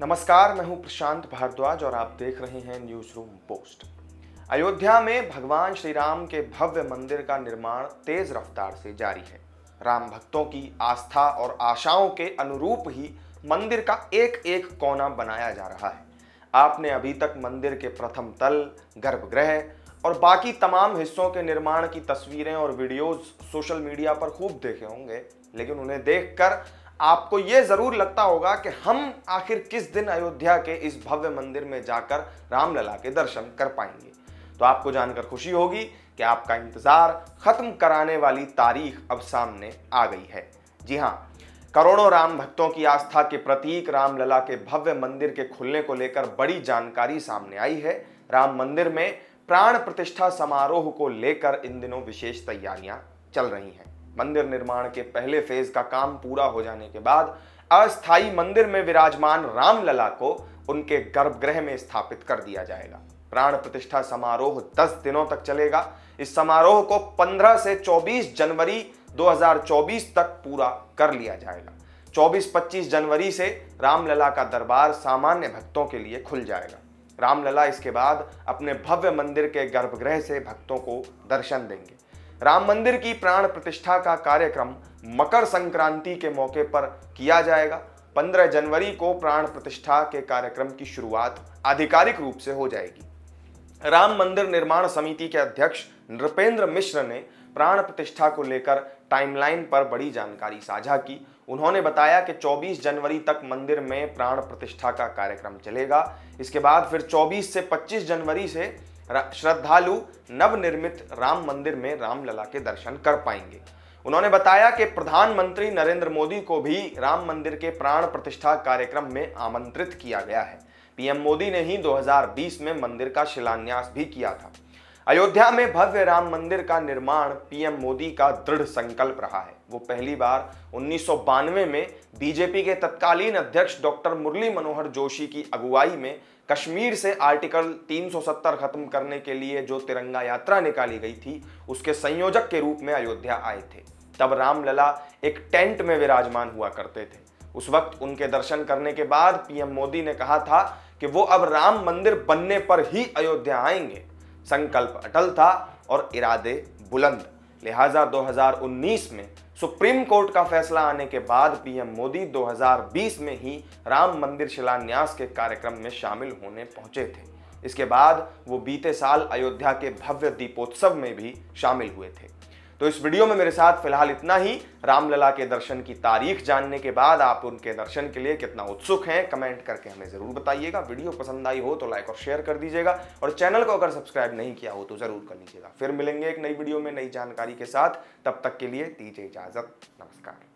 नमस्कार मैं हूं प्रशांत भारद्वाज और आप देख रहे हैं न्यूज रूम पोस्ट अयोध्या में भगवान श्री राम के भव्य मंदिर का निर्माण तेज रफ्तार से जारी है राम भक्तों की आस्था और आशाओं के अनुरूप ही मंदिर का एक एक कोना बनाया जा रहा है आपने अभी तक मंदिर के प्रथम तल गर्भगृह और बाकी तमाम हिस्सों के निर्माण की तस्वीरें और वीडियोस सोशल मीडिया पर खूब देखे होंगे लेकिन उन्हें देखकर आपको ये जरूर लगता होगा कि हम आखिर किस दिन अयोध्या के इस भव्य मंदिर में जाकर रामलला के दर्शन कर पाएंगे तो आपको जानकर खुशी होगी कि आपका इंतजार खत्म कराने वाली तारीख अब सामने आ गई है जी हाँ करोड़ों राम भक्तों की आस्था के प्रतीक रामलला के भव्य मंदिर के खुलने को लेकर बड़ी जानकारी सामने आई है राम मंदिर में प्राण प्रतिष्ठा समारोह को लेकर इन दिनों विशेष तैयारियां चल रही हैं मंदिर निर्माण के पहले फेज का काम पूरा हो जाने के बाद अस्थाई मंदिर में विराजमान रामलला को उनके गर्भगृह में स्थापित कर दिया जाएगा प्राण प्रतिष्ठा समारोह 10 दिनों तक चलेगा इस समारोह को 15 से 24 जनवरी 2024 तक पूरा कर लिया जाएगा 24-25 जनवरी से रामलला का दरबार सामान्य भक्तों के लिए खुल जाएगा रामलला इसके बाद अपने भव्य मंदिर के गर्भगृह से भक्तों को दर्शन देंगे राम मंदिर की प्राण प्रतिष्ठा का कार्यक्रम मकर संक्रांति के मौके पर किया जाएगा 15 जनवरी को प्राण प्रतिष्ठा के कार्यक्रम की शुरुआत आधिकारिक रूप से हो जाएगी राम मंदिर निर्माण समिति के अध्यक्ष नृपेंद्र मिश्र ने प्राण प्रतिष्ठा को लेकर टाइमलाइन पर बड़ी जानकारी साझा की उन्होंने बताया कि 24 जनवरी तक मंदिर में प्राण प्रतिष्ठा का कार्यक्रम चलेगा इसके बाद फिर 24 से 25 जनवरी से श्रद्धालु नवनिर्मित राम मंदिर में रामलला के दर्शन कर पाएंगे उन्होंने बताया कि प्रधानमंत्री नरेंद्र मोदी को भी राम मंदिर के प्राण प्रतिष्ठा कार्यक्रम में आमंत्रित किया गया है पीएम मोदी ने ही 2020 में मंदिर का शिलान्यास भी किया था अयोध्या में भव्य राम मंदिर का निर्माण पीएम मोदी का दृढ़ संकल्प रहा है वो पहली बार उन्नीस में बीजेपी के तत्कालीन अध्यक्ष डॉक्टर मुरली मनोहर जोशी की अगुवाई में कश्मीर से आर्टिकल 370 खत्म करने के लिए जो तिरंगा यात्रा निकाली गई थी उसके संयोजक के रूप में अयोध्या आए थे तब रामलला एक टेंट में विराजमान हुआ करते थे उस वक्त उनके दर्शन करने के बाद पीएम मोदी ने कहा था कि वो अब राम मंदिर बनने पर ही अयोध्या आएंगे संकल्प अटल था और इरादे बुलंद लिहाजा 2019 में सुप्रीम कोर्ट का फैसला आने के बाद पीएम मोदी 2020 में ही राम मंदिर शिलान्यास के कार्यक्रम में शामिल होने पहुंचे थे इसके बाद वो बीते साल अयोध्या के भव्य दीपोत्सव में भी शामिल हुए थे तो इस वीडियो में मेरे साथ फिलहाल इतना ही रामलला के दर्शन की तारीख जानने के बाद आप उनके दर्शन के लिए कितना उत्सुक हैं कमेंट करके हमें ज़रूर बताइएगा वीडियो पसंद आई हो तो लाइक और शेयर कर दीजिएगा और चैनल को अगर सब्सक्राइब नहीं किया हो तो ज़रूर कर लीजिएगा फिर मिलेंगे एक नई वीडियो में नई जानकारी के साथ तब तक के लिए दीजिए इजाज़त नमस्कार